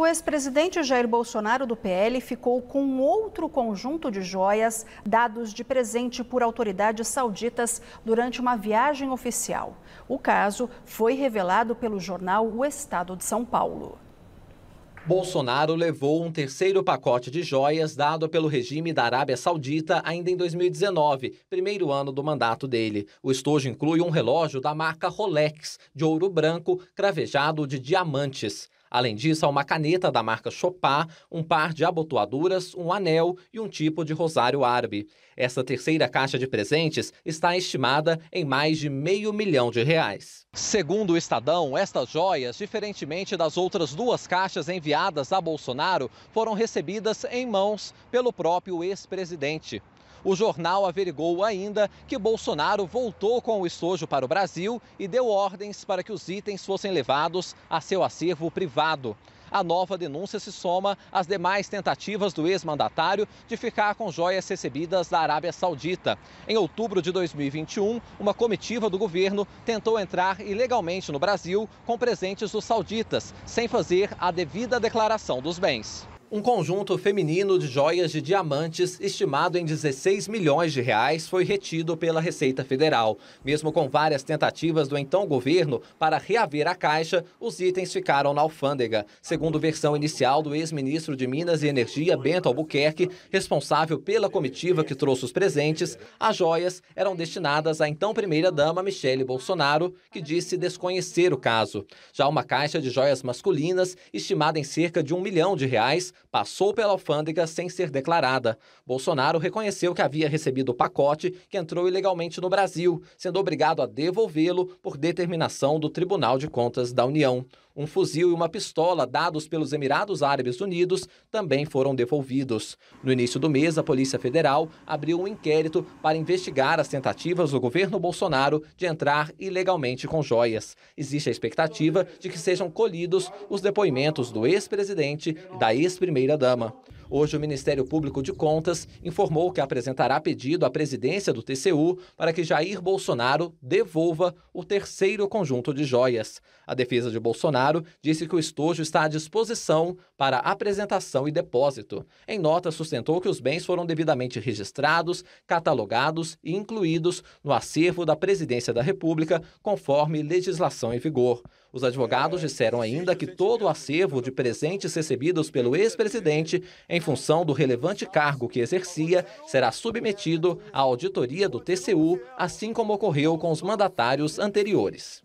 O ex-presidente Jair Bolsonaro do PL ficou com outro conjunto de joias dados de presente por autoridades sauditas durante uma viagem oficial. O caso foi revelado pelo jornal O Estado de São Paulo. Bolsonaro levou um terceiro pacote de joias dado pelo regime da Arábia Saudita ainda em 2019, primeiro ano do mandato dele. O estojo inclui um relógio da marca Rolex, de ouro branco, cravejado de diamantes. Além disso, há uma caneta da marca Chopin, um par de abotoaduras, um anel e um tipo de rosário árabe. Essa terceira caixa de presentes está estimada em mais de meio milhão de reais. Segundo o Estadão, estas joias, diferentemente das outras duas caixas enviadas a Bolsonaro, foram recebidas em mãos pelo próprio ex-presidente. O jornal averigou ainda que Bolsonaro voltou com o estojo para o Brasil e deu ordens para que os itens fossem levados a seu acervo privado. A nova denúncia se soma às demais tentativas do ex-mandatário de ficar com joias recebidas da Arábia Saudita. Em outubro de 2021, uma comitiva do governo tentou entrar ilegalmente no Brasil com presentes dos sauditas, sem fazer a devida declaração dos bens. Um conjunto feminino de joias de diamantes, estimado em 16 milhões de reais, foi retido pela Receita Federal. Mesmo com várias tentativas do então governo para reaver a caixa, os itens ficaram na alfândega. Segundo versão inicial do ex-ministro de Minas e Energia, Bento Albuquerque, responsável pela comitiva que trouxe os presentes, as joias eram destinadas à então primeira-dama Michele Bolsonaro, que disse desconhecer o caso. Já uma caixa de joias masculinas, estimada em cerca de um milhão de reais, passou pela alfândega sem ser declarada. Bolsonaro reconheceu que havia recebido o pacote que entrou ilegalmente no Brasil, sendo obrigado a devolvê-lo por determinação do Tribunal de Contas da União. Um fuzil e uma pistola dados pelos Emirados Árabes Unidos também foram devolvidos. No início do mês, a Polícia Federal abriu um inquérito para investigar as tentativas do governo Bolsonaro de entrar ilegalmente com joias. Existe a expectativa de que sejam colhidos os depoimentos do ex-presidente e da ex-presidente primeira-dama. Hoje, o Ministério Público de Contas informou que apresentará pedido à presidência do TCU para que Jair Bolsonaro devolva o terceiro conjunto de joias. A defesa de Bolsonaro disse que o estojo está à disposição para apresentação e depósito. Em nota, sustentou que os bens foram devidamente registrados, catalogados e incluídos no acervo da Presidência da República, conforme legislação em vigor. Os advogados disseram ainda que todo o acervo de presentes recebidos pelo ex-presidente, em função do relevante cargo que exercia, será submetido à auditoria do TCU, assim como ocorreu com os mandatários anteriores.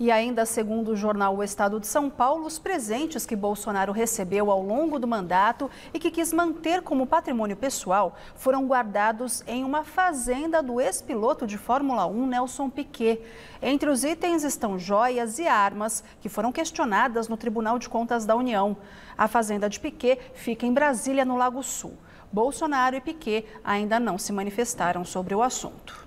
E ainda segundo o jornal O Estado de São Paulo, os presentes que Bolsonaro recebeu ao longo do mandato e que quis manter como patrimônio pessoal foram guardados em uma fazenda do ex-piloto de Fórmula 1, Nelson Piquet. Entre os itens estão joias e armas que foram questionadas no Tribunal de Contas da União. A fazenda de Piquet fica em Brasília, no Lago Sul. Bolsonaro e Piquet ainda não se manifestaram sobre o assunto.